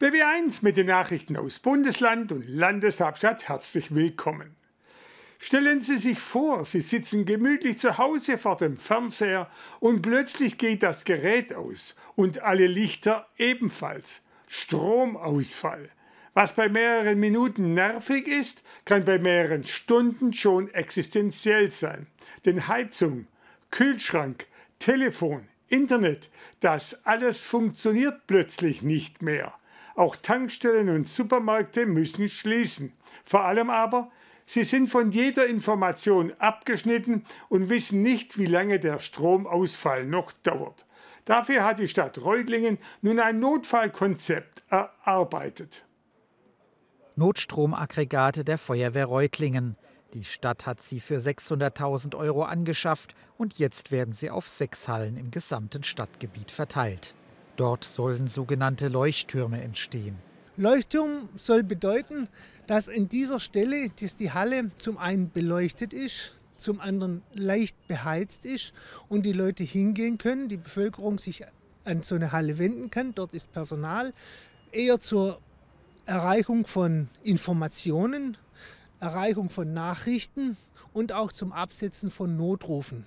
BW1 mit den Nachrichten aus Bundesland und Landeshauptstadt herzlich willkommen. Stellen Sie sich vor, Sie sitzen gemütlich zu Hause vor dem Fernseher und plötzlich geht das Gerät aus und alle Lichter ebenfalls. Stromausfall. Was bei mehreren Minuten nervig ist, kann bei mehreren Stunden schon existenziell sein. Denn Heizung, Kühlschrank, Telefon, Internet, das alles funktioniert plötzlich nicht mehr. Auch Tankstellen und Supermärkte müssen schließen. Vor allem aber, sie sind von jeder Information abgeschnitten und wissen nicht, wie lange der Stromausfall noch dauert. Dafür hat die Stadt Reutlingen nun ein Notfallkonzept erarbeitet. Notstromaggregate der Feuerwehr Reutlingen. Die Stadt hat sie für 600.000 Euro angeschafft und jetzt werden sie auf sechs Hallen im gesamten Stadtgebiet verteilt. Dort sollen sogenannte Leuchttürme entstehen. Leuchtturm soll bedeuten, dass an dieser Stelle, dass die Halle zum einen beleuchtet ist, zum anderen leicht beheizt ist und die Leute hingehen können, die Bevölkerung sich an so eine Halle wenden kann. Dort ist Personal eher zur Erreichung von Informationen, Erreichung von Nachrichten und auch zum Absetzen von Notrufen.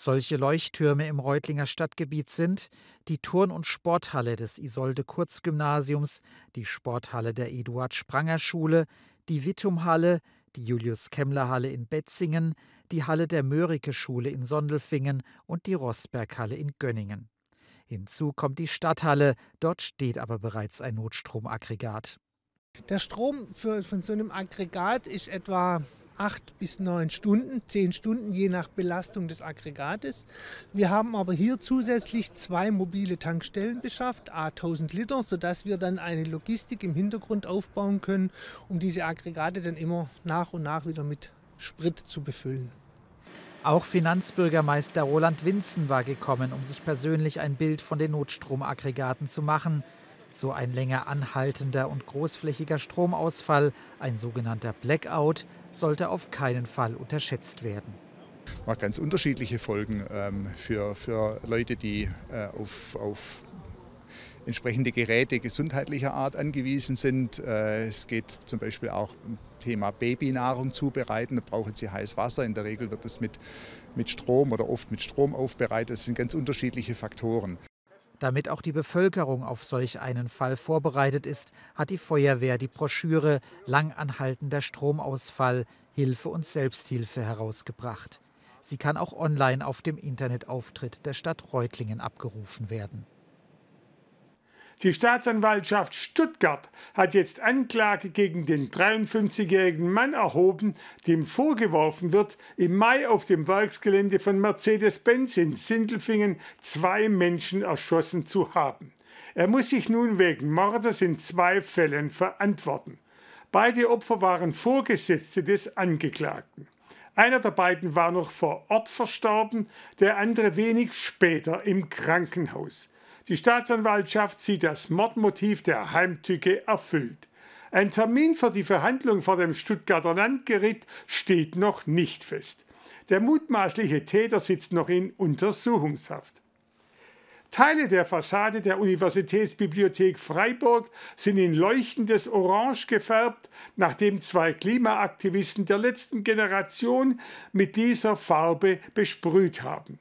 Solche Leuchttürme im Reutlinger Stadtgebiet sind die Turn- und Sporthalle des Isolde-Kurz-Gymnasiums, die Sporthalle der Eduard-Spranger-Schule, die Wittum-Halle, die Julius-Kemmler-Halle in Betzingen, die Halle der Mörike-Schule in Sondelfingen und die Rossberg-Halle in Gönningen. Hinzu kommt die Stadthalle, dort steht aber bereits ein Notstromaggregat. Der Strom für, von so einem Aggregat ist etwa acht bis neun Stunden, zehn Stunden, je nach Belastung des Aggregates. Wir haben aber hier zusätzlich zwei mobile Tankstellen beschafft, a 1000 Liter, sodass wir dann eine Logistik im Hintergrund aufbauen können, um diese Aggregate dann immer nach und nach wieder mit Sprit zu befüllen. Auch Finanzbürgermeister Roland Winzen war gekommen, um sich persönlich ein Bild von den Notstromaggregaten zu machen. So ein länger anhaltender und großflächiger Stromausfall, ein sogenannter Blackout, sollte auf keinen Fall unterschätzt werden. hat ganz unterschiedliche Folgen ähm, für, für Leute, die äh, auf, auf entsprechende Geräte gesundheitlicher Art angewiesen sind. Äh, es geht zum Beispiel auch um Thema Babynahrung zubereiten. Da brauchen sie heiß Wasser. In der Regel wird das mit, mit Strom oder oft mit Strom aufbereitet. Das sind ganz unterschiedliche Faktoren. Damit auch die Bevölkerung auf solch einen Fall vorbereitet ist, hat die Feuerwehr die Broschüre Langanhaltender Stromausfall, Hilfe und Selbsthilfe herausgebracht. Sie kann auch online auf dem Internetauftritt der Stadt Reutlingen abgerufen werden. Die Staatsanwaltschaft Stuttgart hat jetzt Anklage gegen den 53-jährigen Mann erhoben, dem vorgeworfen wird, im Mai auf dem Werksgelände von Mercedes-Benz in Sindelfingen zwei Menschen erschossen zu haben. Er muss sich nun wegen Mordes in zwei Fällen verantworten. Beide Opfer waren Vorgesetzte des Angeklagten. Einer der beiden war noch vor Ort verstorben, der andere wenig später im Krankenhaus. Die Staatsanwaltschaft sieht das Mordmotiv der Heimtücke erfüllt. Ein Termin für die Verhandlung vor dem Stuttgarter Landgericht steht noch nicht fest. Der mutmaßliche Täter sitzt noch in Untersuchungshaft. Teile der Fassade der Universitätsbibliothek Freiburg sind in leuchtendes Orange gefärbt, nachdem zwei Klimaaktivisten der letzten Generation mit dieser Farbe besprüht haben.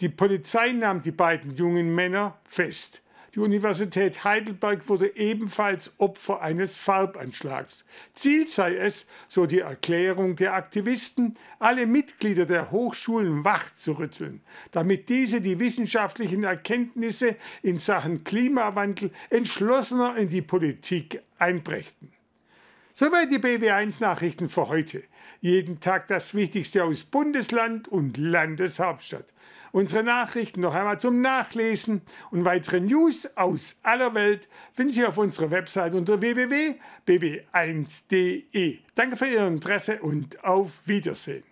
Die Polizei nahm die beiden jungen Männer fest. Die Universität Heidelberg wurde ebenfalls Opfer eines Farbanschlags. Ziel sei es, so die Erklärung der Aktivisten, alle Mitglieder der Hochschulen wach zu rütteln, damit diese die wissenschaftlichen Erkenntnisse in Sachen Klimawandel entschlossener in die Politik einbrächten. Soweit die BW1 Nachrichten für heute. Jeden Tag das Wichtigste aus Bundesland und Landeshauptstadt. Unsere Nachrichten noch einmal zum Nachlesen und weitere News aus aller Welt finden Sie auf unserer Website unter www.bb1.de. Danke für Ihr Interesse und auf Wiedersehen.